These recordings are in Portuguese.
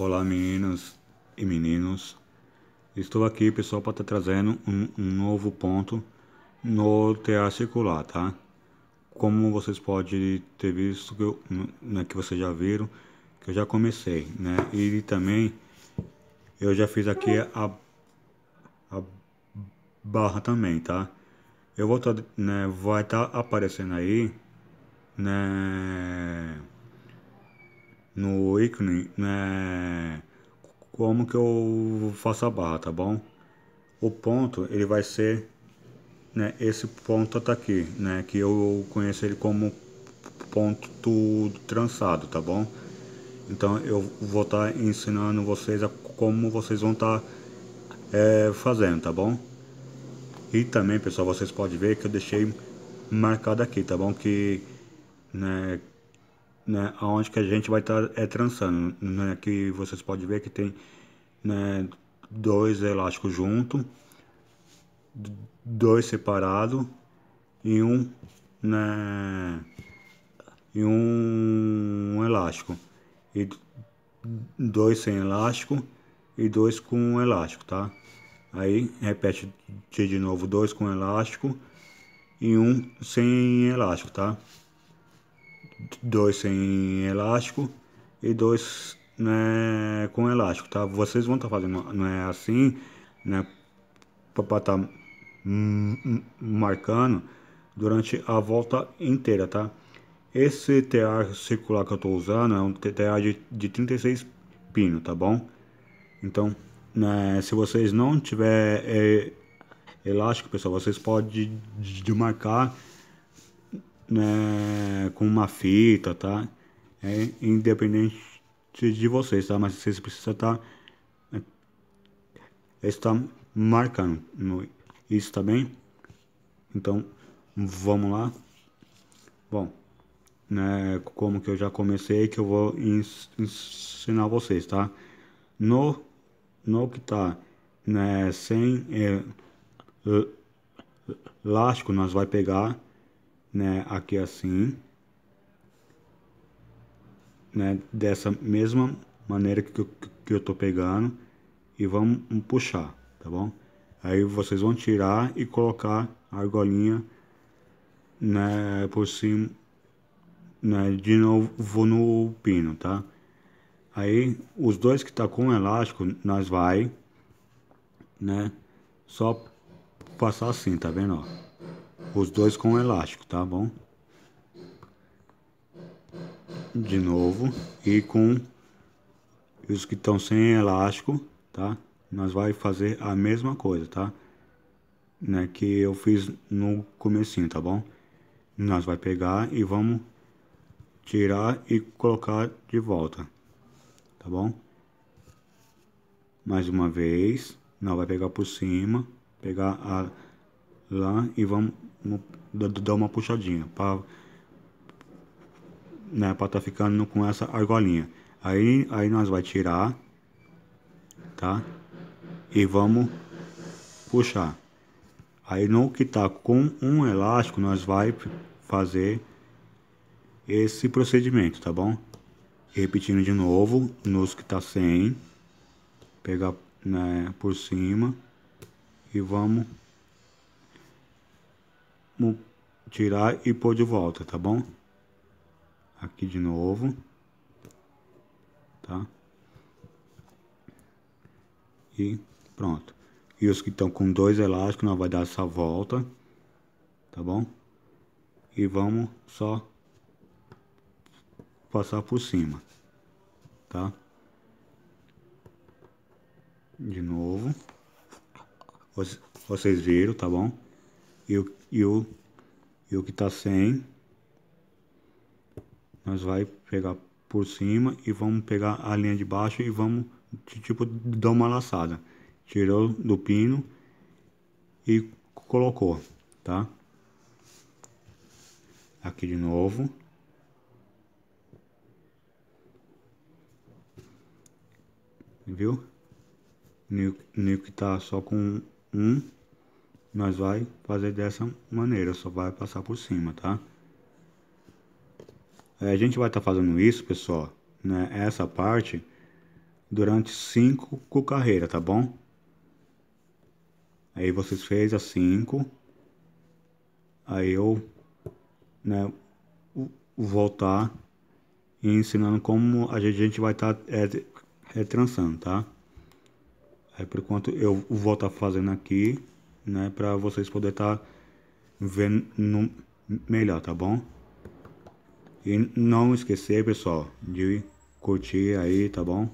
Olá meninas e meninos, estou aqui pessoal para estar trazendo um, um, novo ponto no TA circular, tá? Como vocês podem ter visto que, eu, né, que vocês já viram, que eu já comecei, né? E também eu já fiz aqui a, a barra também, tá? Eu vou estar, né, vai estar aparecendo aí, né? no ícone, né, como que eu faço a barra, tá bom? O ponto, ele vai ser né, esse ponto tá aqui, né, que eu conheço ele como ponto trançado, tá bom? Então eu vou estar tá ensinando vocês a como vocês vão estar tá, é, fazendo, tá bom? E também, pessoal, vocês podem ver que eu deixei marcado aqui, tá bom? Que, né, né, aonde que a gente vai estar tá, é, trançando. Né, aqui vocês podem ver que tem né, dois elásticos junto, dois separados e um, né, e um elástico. E dois sem elástico e dois com elástico, tá? Aí repete de novo dois com elástico e um sem elástico, tá? dois sem elástico e dois né, com elástico, tá? Vocês vão estar tá fazendo né, assim, né? Para estar tá marcando durante a volta inteira, tá? Esse TA circular que eu estou usando é um TA de, de 36 pino, tá bom? Então, né, se vocês não tiver é, elástico, pessoal, vocês podem marcar né, com uma fita, tá? É independente de vocês, tá? Mas vocês precisam estar, tá, é, estar marcando isso, tá bem? Então, vamos lá. Bom, né, como que eu já comecei, que eu vou ensinar vocês, tá? No, no que tá né, sem é, elástico, nós vai pegar né, aqui assim, né, dessa mesma maneira que eu, que eu tô pegando e vamos puxar, tá bom? Aí vocês vão tirar e colocar a argolinha né, por cima né, de novo no pino, tá? Aí os dois que tá com elástico, nós vai, né, só passar assim, tá vendo, ó? Os dois com elástico, tá bom? De novo. E com os que estão sem elástico, tá? Nós vai fazer a mesma coisa, tá? Né, que eu fiz no comecinho, tá bom? Nós vai pegar e vamos tirar e colocar de volta, tá bom? Mais uma vez, nós vai pegar por cima, pegar a lá e vamos dar uma puxadinha para né, para tá ficando com essa argolinha. Aí, aí nós vai tirar, tá? E vamos puxar. Aí no que tá com um elástico, nós vai fazer esse procedimento, tá bom? Repetindo de novo, nos que tá sem, pegar né, por cima e vamos tirar e pôr de volta, tá bom? Aqui de novo, tá? E pronto. E os que estão com dois elásticos, nós vai dar essa volta, tá bom? E vamos só passar por cima, tá? De novo. Vocês viram, tá bom? E o e o, e o que está sem, nós vai pegar por cima e vamos pegar a linha de baixo e vamos, tipo, dar uma laçada. Tirou do pino e colocou, tá? Aqui de novo. Viu? que tá só com um nós vai fazer dessa maneira, só vai passar por cima, tá? É, a gente vai estar tá fazendo isso, pessoal, né, essa parte, durante 5 carreira, tá bom? Aí vocês fez a cinco, aí eu, né, voltar e ensinando como a gente vai estar tá, é, é, tá? Aí por enquanto eu vou estar tá fazendo aqui, né? Para vocês poderem estar tá vendo melhor, tá bom? E não esquecer, pessoal, de curtir aí, tá bom?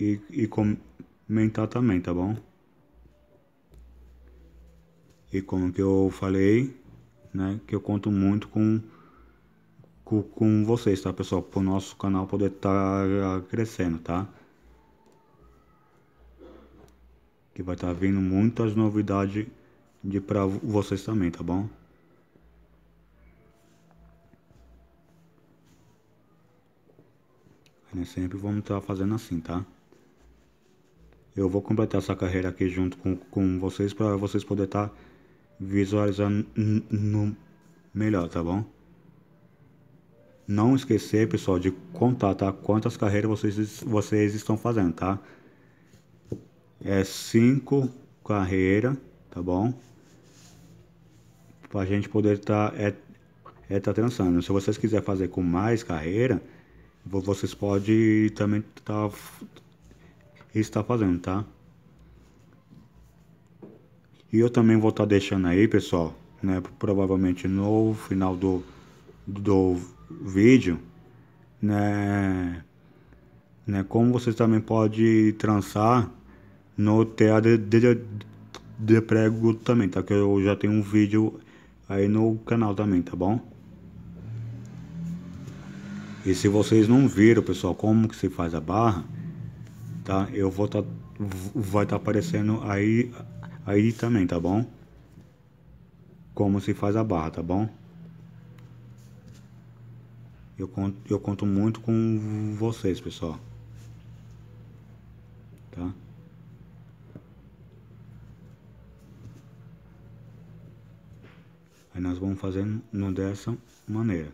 E, e comentar também, tá bom? E como que eu falei, né? Que eu conto muito com com, vocês, tá pessoal? Para o nosso canal poder estar tá crescendo, tá? que vai estar tá vindo muitas novidades de para vocês também, tá bom? Aí sempre vamos estar tá fazendo assim, tá? Eu vou completar essa carreira aqui junto com, com vocês para vocês poderem estar tá visualizando melhor, tá bom? Não esquecer, pessoal, de contar, tá? Quantas carreiras vocês, vocês estão fazendo, tá? é 5 carreira, tá bom? Pra gente poder tá, é, é tá trançando. Se vocês quiserem fazer com mais carreira, vocês podem também tá, está fazendo, tá? E eu também vou estar tá deixando aí, pessoal, né? Provavelmente no final do, do vídeo, né? né como vocês também podem trançar no TA de, de, de prego também, tá? Que eu já tenho um vídeo aí no canal também, tá bom? E se vocês não viram, pessoal, como que se faz a barra, tá? Eu vou tá, vai estar tá aparecendo aí, aí também, tá bom? Como se faz a barra, tá bom? Eu conto, eu conto muito com vocês, pessoal. Tá? Aí nós vamos fazendo dessa maneira.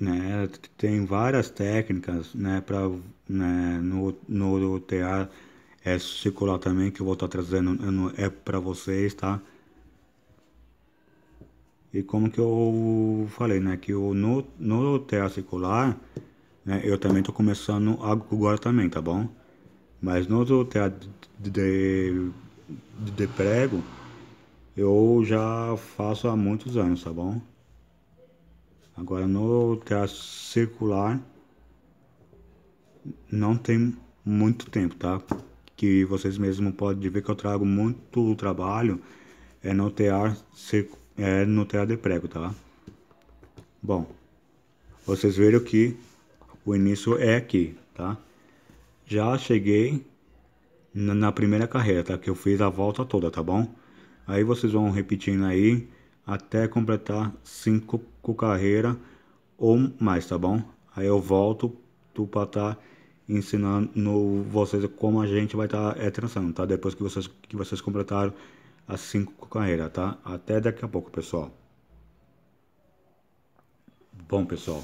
Né, tem várias técnicas né, para né, no, no TA é circular também que eu vou estar tá trazendo no, é para vocês, tá? E como que eu falei, né, que o no, no TA circular né? Eu também tô começando agora também, tá bom? Mas no teatro de, de, de prego, eu já faço há muitos anos, tá bom? Agora no teatro circular, não tem muito tempo, tá? Que vocês mesmos podem ver que eu trago muito trabalho é no teatro, é no teatro de prego, tá? Bom, vocês viram que o início é aqui, tá? Já cheguei na primeira carreta, tá? que eu fiz a volta toda, tá bom? Aí vocês vão repetindo aí até completar cinco carreiras ou mais, tá bom? Aí eu volto para estar tá ensinando vocês como a gente vai estar tá, é, trançando, tá? Depois que vocês, que vocês completaram as cinco carreiras, tá? Até daqui a pouco, pessoal. Bom, pessoal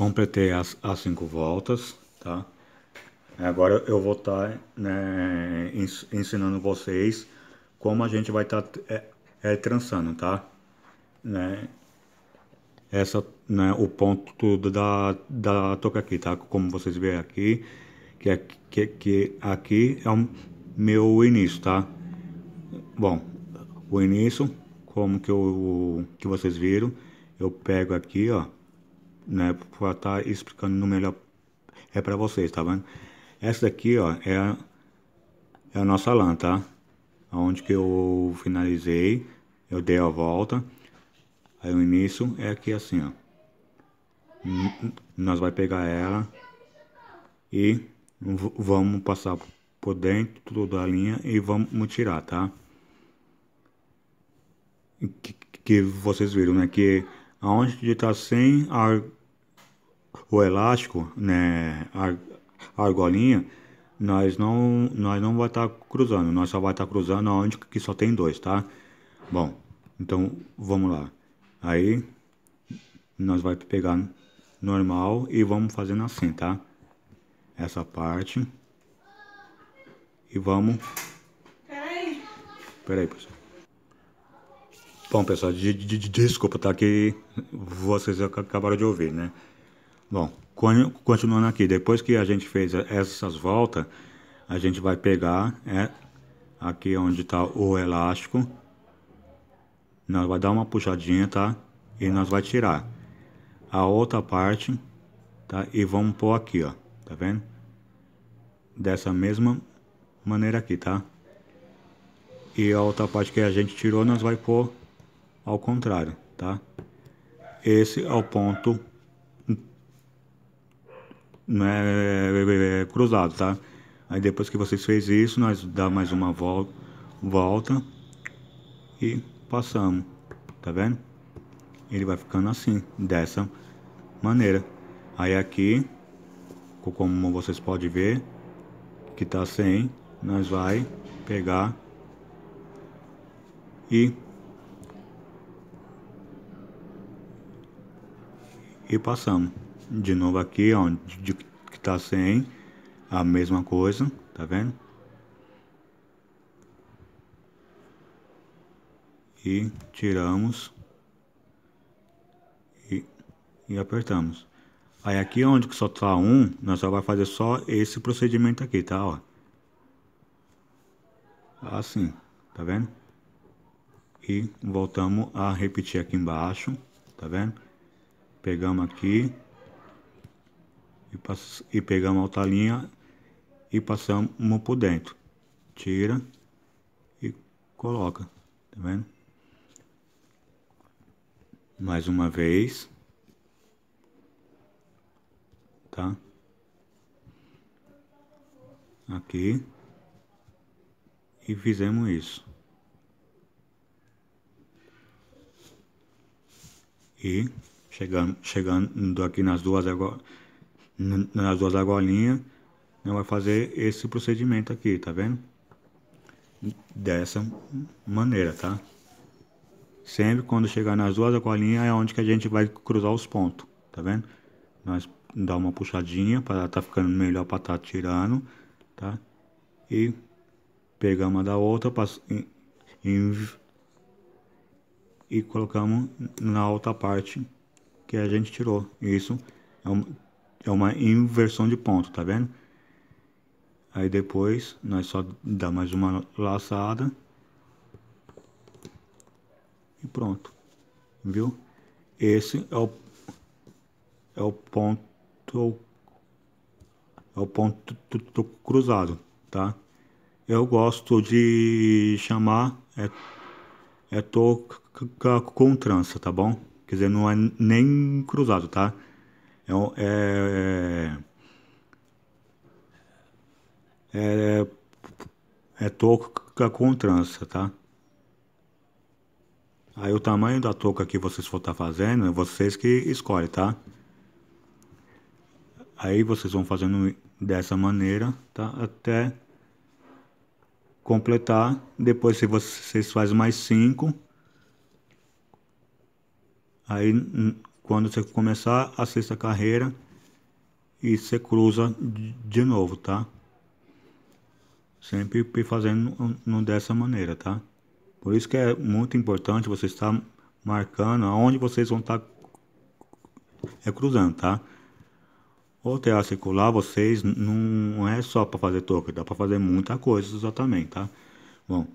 completei as, as cinco voltas, tá? Agora eu vou estar tá, né, ensinando vocês como a gente vai estar tá, é, é, trançando, tá? Né? Essa, né, o ponto da, da toca aqui, tá? Como vocês veem aqui, que, é, que, que aqui é o meu início, tá? Bom, o início, como que, eu, que vocês viram, eu pego aqui, ó né, para estar tá explicando no melhor é para vocês, tá vendo? Essa daqui, ó, é a, é a nossa lã, tá? Onde que eu finalizei, eu dei a volta, aí o início é aqui assim, ó. Nós vai pegar ela e vamos passar por dentro da linha e vamos tirar, tá? Que, que vocês viram, né? Que aonde que está sem ar, o elástico, né, a, argolinha, nós não, nós não vai estar tá cruzando, nós só vai estar tá cruzando aonde que só tem dois, tá? Bom, então vamos lá. Aí nós vai pegar normal e vamos fazendo assim, tá? Essa parte e vamos. Peraí, Peraí, pessoal. Bom, pessoal, de, de, de, desculpa, tá? Que vocês acabaram de ouvir, né? Bom, continuando aqui, depois que a gente fez essas voltas, a gente vai pegar é, aqui onde está o elástico. Nós vai dar uma puxadinha, tá? E nós vai tirar a outra parte, tá? E vamos pôr aqui, ó. Tá vendo? Dessa mesma maneira aqui, tá? E a outra parte que a gente tirou, nós vai pôr ao contrário, tá? Esse é o ponto né, cruzado, tá? Aí depois que vocês fez isso, nós dá mais uma volta, volta e passamos, tá vendo? Ele vai ficando assim, dessa maneira. Aí aqui, como vocês podem ver, que tá sem, nós vai pegar e e passamos. De novo aqui, onde de, que está sem, a mesma coisa, tá vendo? E tiramos e, e apertamos. Aí aqui é onde que só tá um, nós só vai fazer só esse procedimento aqui, tá? Ó. Assim, tá vendo? E voltamos a repetir aqui embaixo, tá vendo? pegamos aqui e, pass... e pegamos a outra linha e passamos uma por dentro tira e coloca tá vendo mais uma vez tá aqui e fizemos isso e chegando, chegando aqui nas duas, nas duas argolinhas, né, vai fazer esse procedimento aqui, tá vendo? Dessa maneira, tá? Sempre quando chegar nas duas argolinhas é onde que a gente vai cruzar os pontos, tá vendo? Nós dá uma puxadinha para tá ficando melhor para tá tirando, tá? E pegamos da outra e colocamos na outra parte que a gente tirou. Isso é uma, é uma inversão de ponto, tá vendo? Aí depois, nós só dá mais uma laçada. E pronto. Viu? Esse é o, é o ponto... É o ponto cruzado, tá? Eu gosto de chamar... É, é toca com trança, tá bom? Quer dizer, não é nem cruzado, tá? É, é, é, é, é touca com trança, tá? Aí o tamanho da touca que vocês for estar tá fazendo é vocês que escolhem, tá? Aí vocês vão fazendo dessa maneira, tá? Até completar. Depois, se vocês fazem mais cinco Aí quando você começar a sexta carreira e você cruza de novo, tá? Sempre fazendo não dessa maneira, tá? Por isso que é muito importante você estar marcando aonde vocês vão estar tá, é cruzando, tá? O teatro circular, vocês não é só para fazer toque, dá para fazer muita coisa exatamente, tá? Bom,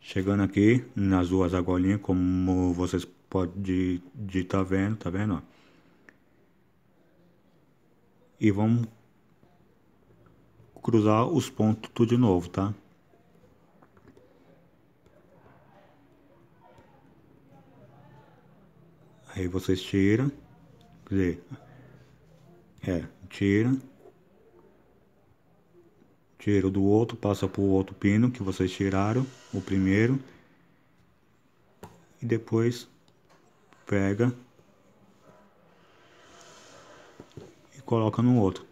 chegando aqui nas duas argolinhas, como vocês pode de, de tá vendo, tá vendo? Ó. E vamos cruzar os pontos tudo de novo, tá? Aí vocês tiram, quer dizer, é, tira, tira do outro, passa pro outro pino que vocês tiraram, o primeiro, e depois pega e coloca no outro,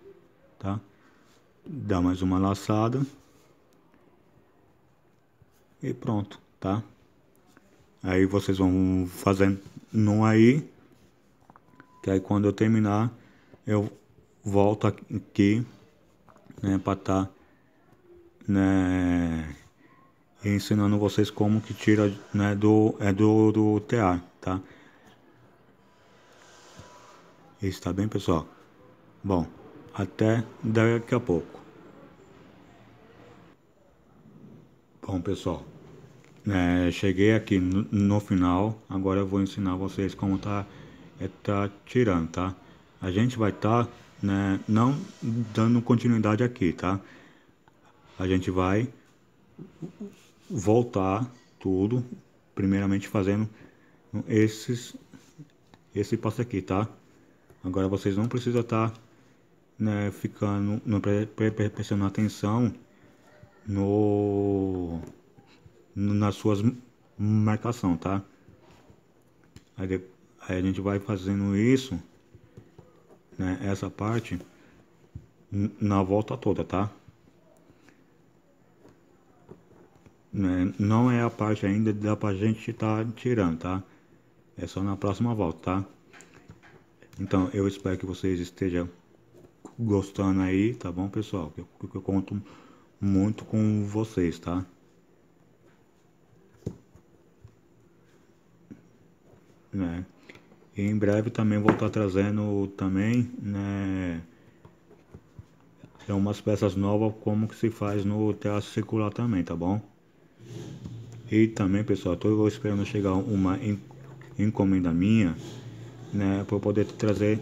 tá? Dá mais uma laçada e pronto, tá? Aí vocês vão fazendo num aí, que aí quando eu terminar, eu volto aqui, né, para estar, tá, né, ensinando vocês como que tira, né, do, é do, do tear, tá? Está bem, pessoal? Bom, até daqui a pouco. Bom, pessoal, é, cheguei aqui no, no, final. Agora eu vou ensinar vocês como tá, é, tá tirando, tá? A gente vai estar tá, né, não dando continuidade aqui, tá? A gente vai voltar tudo, primeiramente fazendo esses, esse passo aqui, tá? Agora vocês não precisam estar tá, né, ficando, não pre, pre, pre, prestando atenção no, no, nas suas marcação, tá? Aí, aí a gente vai fazendo isso, né, essa parte na volta toda, tá? Né, não é a parte ainda da pra gente tá tirando, tá? É só na próxima volta, tá? Então, eu espero que vocês estejam gostando aí, tá bom, pessoal? Que eu, que eu conto muito com vocês, tá? Né? E em breve também vou estar tá trazendo também, né? É umas peças novas como que se faz no teatro circular também, tá bom? E também, pessoal, estou esperando chegar uma encomenda minha né, para eu poder trazer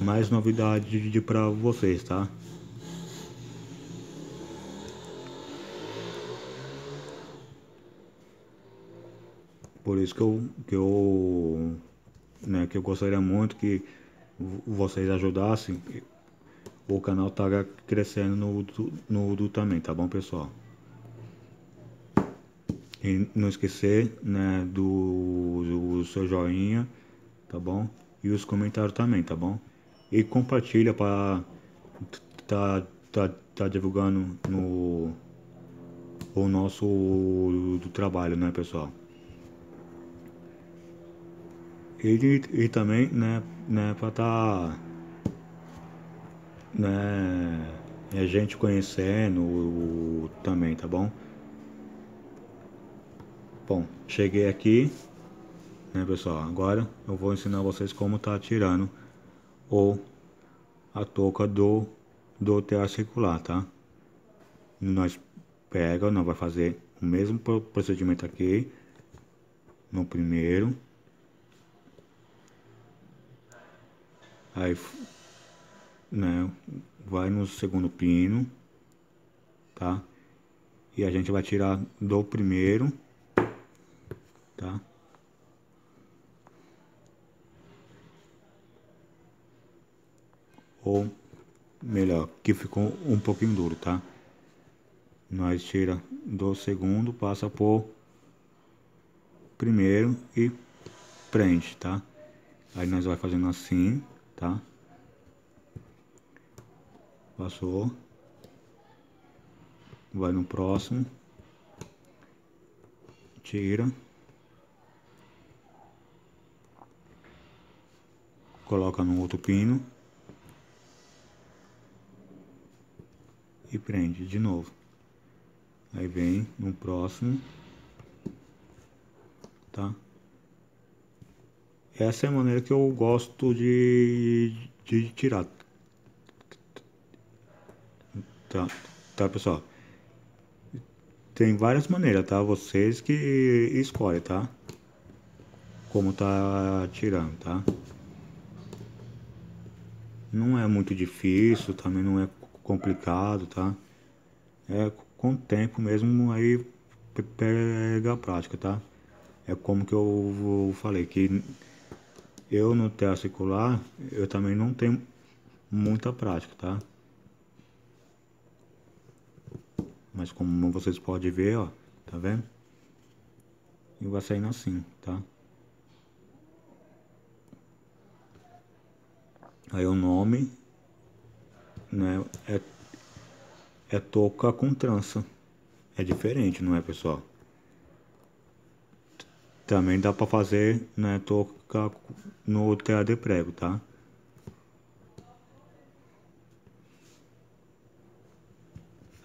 mais novidades para vocês, tá? Por isso que eu, que eu, né, que eu gostaria muito que vocês ajudassem o canal tá crescendo no, no Udu também, tá bom pessoal? E não esquecer né, do, do seu joinha, tá bom? e os comentários também, tá bom? E compartilha para tá, tá, tá divulgando no o nosso do trabalho, né, pessoal? Ele e também, né, né, para tá né, a é gente conhecendo o, também, tá bom? Bom, cheguei aqui né pessoal agora eu vou ensinar vocês como tá tirando ou a touca do do tear circular tá nós pega não vai fazer o mesmo procedimento aqui no primeiro aí né vai no segundo pino tá e a gente vai tirar do primeiro tá ou melhor, que ficou um pouquinho duro, tá? Nós tira do segundo, passa por primeiro e prende, tá? Aí nós vai fazendo assim, tá? Passou. Vai no próximo. Tira. Coloca no outro pino. e prende de novo. Aí vem no próximo, tá? Essa é a maneira que eu gosto de, de tirar. Tá, tá pessoal? Tem várias maneiras, tá? Vocês que escolhem, tá? Como tá tirando, tá? Não é muito difícil, também não é complicado, tá? É com o tempo mesmo aí pega a prática, tá? É como que eu falei, que eu no teste circular, eu também não tenho muita prática, tá? Mas como vocês podem ver, ó, tá vendo? E vai saindo assim, tá? Aí o nome né? É, é touca com trança. É diferente, não é, pessoal? Também dá para fazer, né, touca no teatro de prego, tá?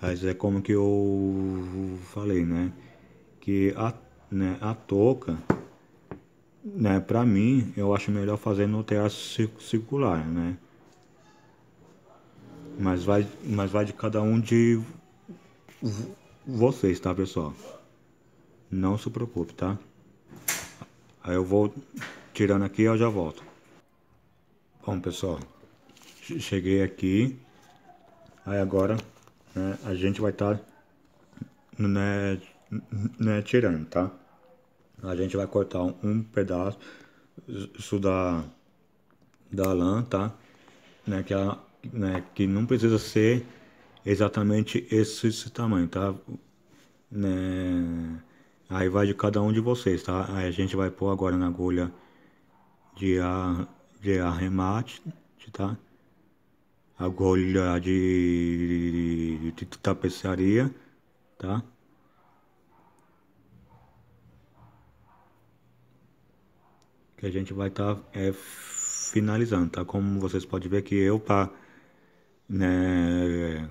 Mas é como que eu falei, né? Que a, né, a touca, né, pra mim, eu acho melhor fazer no teatro circular, né? Mas vai, mas vai de cada um de vocês, tá, pessoal? Não se preocupe, tá? Aí eu vou tirando aqui e eu já volto. Bom, pessoal, cheguei aqui. Aí agora né, a gente vai estar tá, né, né, tirando, tá? A gente vai cortar um pedaço da, da lã, tá? Né, que é a, né, que não precisa ser exatamente esse, esse tamanho, tá? Né, aí vai de cada um de vocês, tá? Aí a gente vai pôr agora na agulha de, ar, de arremate, tá? Agulha de, de, de tapeçaria, tá? Que a gente vai estar tá, é, finalizando, tá? Como vocês podem ver que eu, para né,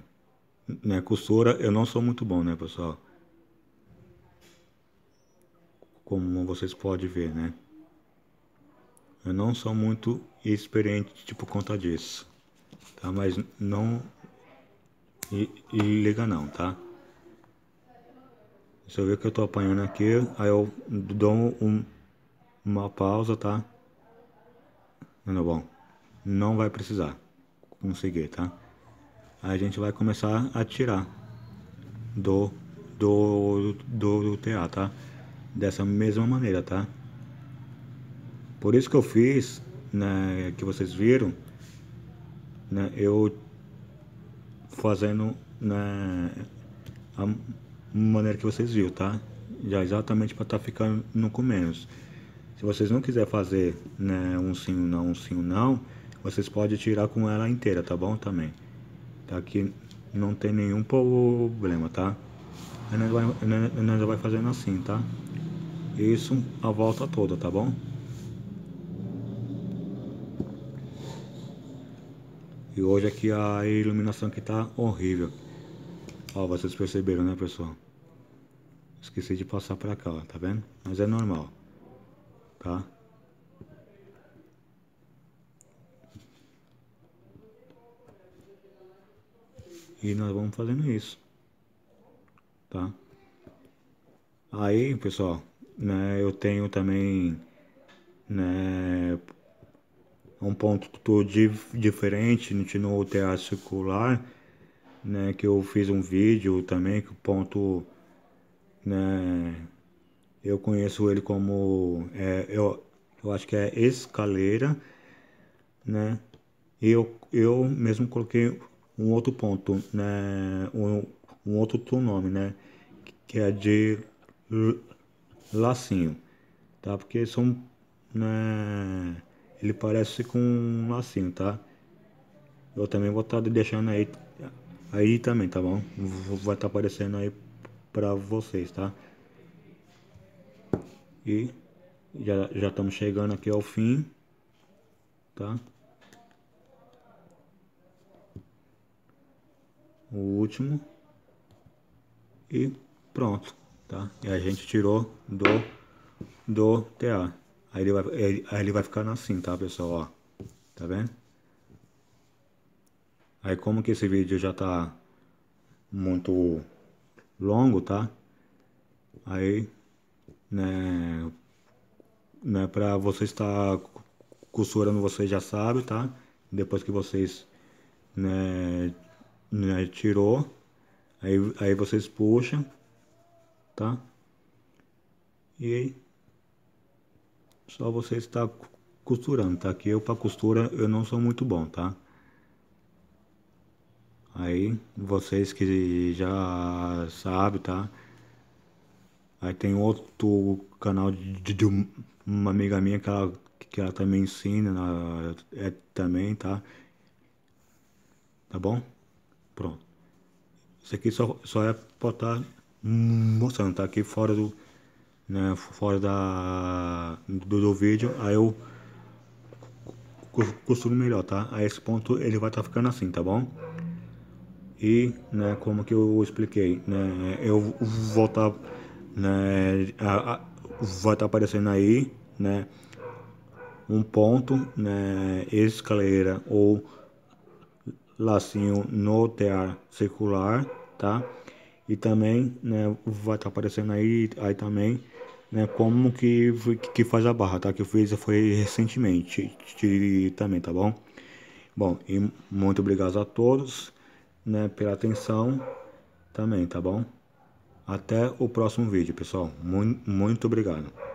né, costura eu não sou muito bom, né, pessoal? Como vocês podem ver, né? Eu não sou muito experiente, tipo, conta disso, tá? Mas não e, e liga não, tá? Se eu ver que eu tô apanhando aqui, aí eu dou um, uma pausa, tá? Não, bom, não vai precisar conseguir, tá? a gente vai começar a tirar do, do, do, do TA, tá? Dessa mesma maneira, tá? Por isso que eu fiz, né, que vocês viram, né, eu fazendo né, a maneira que vocês viram, tá? Já exatamente para estar tá ficando com menos. Se vocês não quiser fazer né, um sim, ou não, um sim, ou não, vocês podem tirar com ela inteira, tá bom? Também tá? não tem nenhum problema, tá? A gente vai, vai fazendo assim, tá? Isso a volta toda, tá bom? E hoje aqui a iluminação que tá horrível. Ó, vocês perceberam, né, pessoal? Esqueci de passar pra cá, ó, tá vendo? Mas é normal, tá? E nós vamos fazendo isso. Tá? Aí, pessoal, né, eu tenho também né, um ponto tudo diferente no teatro circular, né, que eu fiz um vídeo também que o ponto né, eu conheço ele como é, eu, eu acho que é escaleira, né? E eu, eu mesmo coloquei um outro ponto, né, um, um outro nome, né, que é de lacinho, tá? Porque são, né, ele parece com um lacinho, tá? Eu também vou estar tá deixando aí, aí também, tá bom? Vai estar tá aparecendo aí para vocês, tá? E já já estamos chegando aqui ao fim, tá? o último e pronto, tá? E a gente tirou do, do TA. Aí ele, vai, ele, aí ele vai ficar assim, tá, pessoal? Ó, tá vendo? Aí como que esse vídeo já tá muito longo, tá? Aí, né, né, pra você estar costurando, você já sabe, tá? Depois que vocês, né, né, tirou, aí, aí vocês puxam, tá? E aí, só você está costurando, tá? aqui eu para costura eu não sou muito bom, tá? Aí, vocês que já sabem, tá? Aí tem outro canal de, de uma amiga minha que ela, que ela também ensina, ela é, também, tá? Tá bom? Pronto. Isso aqui só, só é para estar mostrando, tá aqui fora do, né, fora da, do, do vídeo, aí eu costumo melhor, tá? A esse ponto ele vai estar tá ficando assim, tá bom? E, né, como que eu expliquei, né, eu vou estar, tá, né, a, a, vai estar tá aparecendo aí, né, um ponto, né, escalera ou lacinho no tear circular, tá? E também, né, vai estar tá aparecendo aí, aí também, né, como que, que faz a barra, tá? Que eu fiz foi recentemente também, tá bom? Bom, e muito obrigado a todos, né, pela atenção também, tá bom? Até o próximo vídeo, pessoal. Muito, muito obrigado.